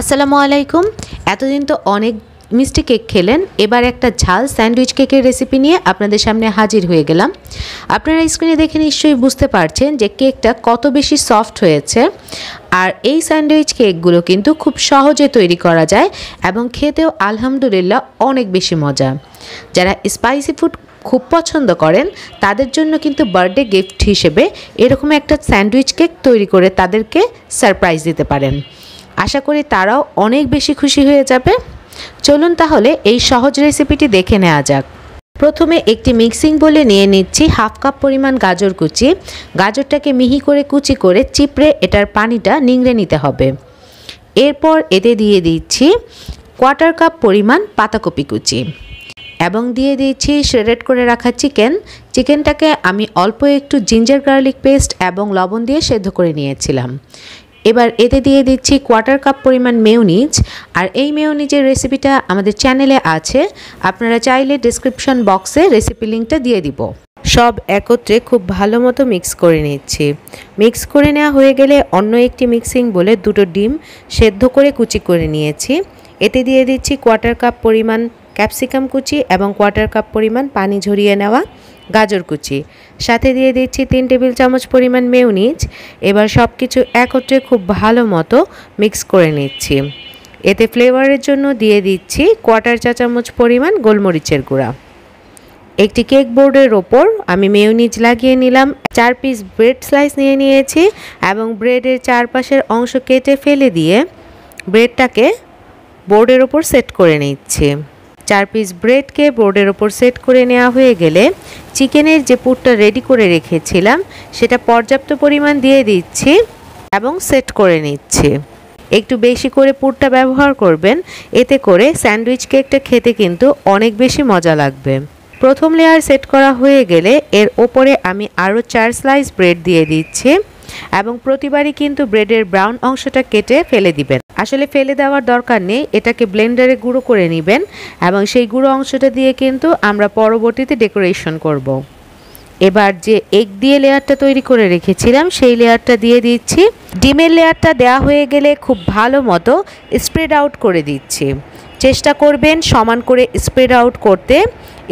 আসসালামু আলাইকুম এতদিন তো অনেক মিষ্টি কেক খেলেন এবার একটা ঝাল স্যান্ডউইচ কেকের রেসিপি নিয়ে আপনাদের সামনে হাজির হয়ে গেলাম আপনারা স্ক্রিনে দেখে নিশ্চয়ই বুঝতে পারছেন যে কেকটা কত বেশি সফট হয়েছে আর এই স্যান্ডউইচ কেকগুলো কিন্তু খুব সহজে তৈরি করা যায় এবং খেতেও আলহামদুলিল্লাহ অনেক বেশি মজা যারা স্পাইসি ফুড খুব পছন্দ করেন তাদের জন্য কিন্তু বার্থডে গিফট হিসেবে এরকম একটা স্যান্ডউইচ কেক তৈরি করে তাদেরকে সারপ্রাইজ দিতে পারেন আশা করি তারাও অনেক বেশি খুশি হয়ে যাবে চলুন তাহলে এই সহজ রেসিপিটি দেখে নেওয়া যাক প্রথমে একটি মিক্সিং বলে নিয়ে নিচ্ছি হাফ কাপ পরিমাণ গাজর কুচি গাজরটাকে মিহি করে কুচি করে চিপড়ে এটার পানিটা নিংড়ে নিতে হবে এরপর এতে দিয়ে দিচ্ছি কোয়ার্টার কাপ পরিমাণ পাতাকপি কুচি এবং দিয়ে দিচ্ছি শ্রেডেড করে রাখা চিকেন চিকেনটাকে আমি অল্প একটু জিঞ্জার গার্লিক পেস্ট এবং লবণ দিয়ে সেদ্ধ করে নিয়েছিলাম এবার এতে দিয়ে দিচ্ছি কোয়ার্টার কাপ পরিমাণ মেয়নিজ আর এই মেয়নিজের রেসিপিটা আমাদের চ্যানেলে আছে আপনারা চাইলে ডিসক্রিপশন বক্সে রেসিপি লিঙ্কটা দিয়ে দিব সব একত্রে খুব ভালো মতো মিক্স করে নিচ্ছি মিক্স করে নেওয়া হয়ে গেলে অন্য একটি মিক্সিং বলে দুটো ডিম সেদ্ধ করে কুচি করে নিয়েছি এতে দিয়ে দিচ্ছি কোয়ার্টার কাপ পরিমাণ ক্যাপসিকাম কুচি এবং কোয়ার্টার কাপ পরিমাণ পানি ঝরিয়ে নেওয়া গাজর কুচি সাথে দিয়ে দিচ্ছি তিন টেবিল চামচ পরিমাণ মেউনিজ এবার সব কিছু একত্রে খুব ভালো মতো মিক্স করে নিচ্ছি এতে ফ্লেভারের জন্য দিয়ে দিচ্ছি কোয়াটার চা চামচ পরিমাণ গোলমরিচের গুঁড়া একটি কেক বোর্ডের ওপর আমি মেউনিজ লাগিয়ে নিলাম চার পিস ব্রেড স্লাইস নিয়ে নিয়েছি এবং ব্রেডের চারপাশের অংশ কেটে ফেলে দিয়ে ব্রেডটাকে বোর্ডের ওপর সেট করে নিচ্ছি চার পিস ব্রেডকে বোর্ডের ওপর সেট করে নেওয়া হয়ে গেলে চিকেনের যে পুরটা রেডি করে রেখেছিলাম সেটা পর্যাপ্ত পরিমাণ দিয়ে দিচ্ছি এবং সেট করে নিচ্ছি একটু বেশি করে পুরটা ব্যবহার করবেন এতে করে স্যান্ডউইচ কেকটা খেতে কিন্তু অনেক বেশি মজা লাগবে প্রথম লেয়ার সেট করা হয়ে গেলে এর ওপরে আমি আরও চার স্লাইস ব্রেড দিয়ে দিচ্ছি এবং প্রতিবারই কিন্তু ব্রেডের ব্রাউন অংশটা কেটে ফেলে দিবেন আসলে ফেলে দেওয়ার দরকার নেই এটাকে ব্লেন্ডারে গুঁড়ো করে নেবেন এবং সেই গুঁড়ো অংশটা দিয়ে কিন্তু আমরা পরবর্তীতে ডেকোরেশন করব। এবার যে এগ দিয়ে লেয়ারটা তৈরি করে রেখেছিলাম সেই লেয়ারটা দিয়ে দিচ্ছি ডিমের লেয়ারটা দেয়া হয়ে গেলে খুব ভালো মতো স্প্রেড আউট করে দিচ্ছি চেষ্টা করবেন সমান করে স্প্রেড আউট করতে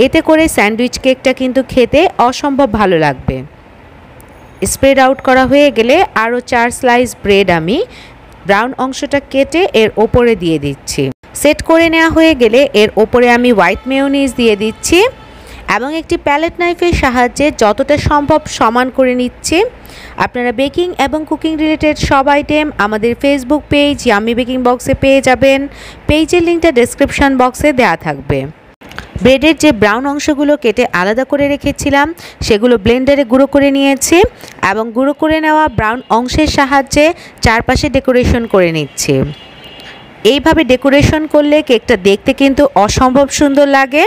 এতে করে স্যান্ডউইচ কেকটা কিন্তু খেতে অসম্ভব ভালো লাগবে স্প্রেড আউট করা হয়ে গেলে আরও চার স্লাইস ব্রেড আমি ব্রাউন অংশটা কেটে এর ওপরে দিয়ে দিচ্ছি সেট করে নেওয়া হয়ে গেলে এর ওপরে আমি হোয়াইট মেয়নিজ দিয়ে দিচ্ছি এবং একটি প্যালেট নাইফের সাহায্যে যতটা সম্ভব সমান করে নিচ্ছি আপনারা বেকিং এবং কুকিং রিলেটেড সব আইটেম আমাদের ফেসবুক পেজ আমি বেকিং বক্সে পেয়ে যাবেন পেজের লিঙ্কটা ডেসক্রিপশান বক্সে দেয়া থাকবে ব্রেডের যে ব্রাউন অংশগুলো কেটে আলাদা করে রেখেছিলাম সেগুলো ব্লেন্ডারে গুঁড়ো করে নিয়েছি এবং গুঁড়ো করে নেওয়া ব্রাউন অংশের সাহায্যে চারপাশে ডেকোরেশন করে নিচ্ছি এইভাবে ডেকোরেশন করলে কেকটা দেখতে কিন্তু অসম্ভব সুন্দর লাগে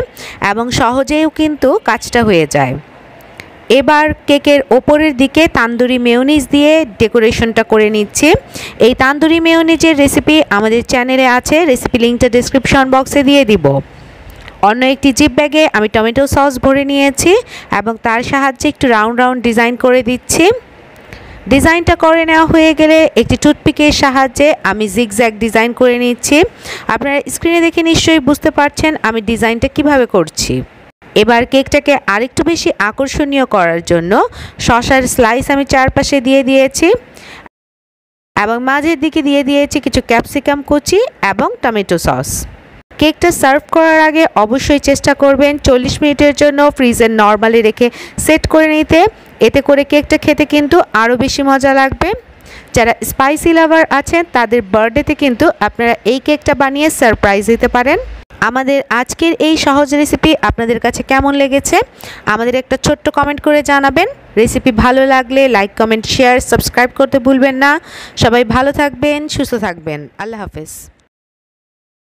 এবং সহজেও কিন্তু কাজটা হয়ে যায় এবার কেকের ওপরের দিকে তান্দুরি মেয়নিজ দিয়ে ডেকোরেশনটা করে নিচ্ছি এই তান্দুরি মেয়নিজের রেসিপি আমাদের চ্যানেলে আছে রেসিপি লিঙ্কটা ডিসক্রিপশন বক্সে দিয়ে দিব অন্য একটি জিপ ব্যাগে আমি টমেটো সস ভরে নিয়েছি এবং তার সাহায্যে একটু রাউন্ড রাউন্ড ডিজাইন করে দিচ্ছি ডিজাইনটা করে নেওয়া হয়ে গেলে একটি টুথপিকের সাহায্যে আমি জিগজ্যাগ ডিজাইন করে নিচ্ছি আপনারা স্ক্রিনে দেখে নিশ্চয়ই বুঝতে পারছেন আমি ডিজাইনটা কিভাবে করছি এবার কেকটাকে আরেকটু বেশি আকর্ষণীয় করার জন্য শশার স্লাইস আমি চারপাশে দিয়ে দিয়েছি এবং মাঝের দিকে দিয়ে দিয়েছি কিছু ক্যাপসিকাম কুচি এবং টমেটো সস কেকটা সার্ভ করার আগে অবশ্যই চেষ্টা করবেন চল্লিশ মিনিটের জন্য ফ্রিজের নর্মালি রেখে সেট করে নিতে এতে করে কেকটা খেতে কিন্তু আরও বেশি মজা লাগবে যারা স্পাইসি লাভার আছেন তাদের বার্থডেতে কিন্তু আপনারা এই কেকটা বানিয়ে সারপ্রাইজ দিতে পারেন আমাদের আজকের এই সহজ রেসিপি আপনাদের কাছে কেমন লেগেছে আমাদের একটা ছোট্ট কমেন্ট করে জানাবেন রেসিপি ভালো লাগলে লাইক কমেন্ট শেয়ার সাবস্ক্রাইব করতে ভুলবেন না সবাই ভালো থাকবেন সুস্থ থাকবেন আল্লাহ হাফেজ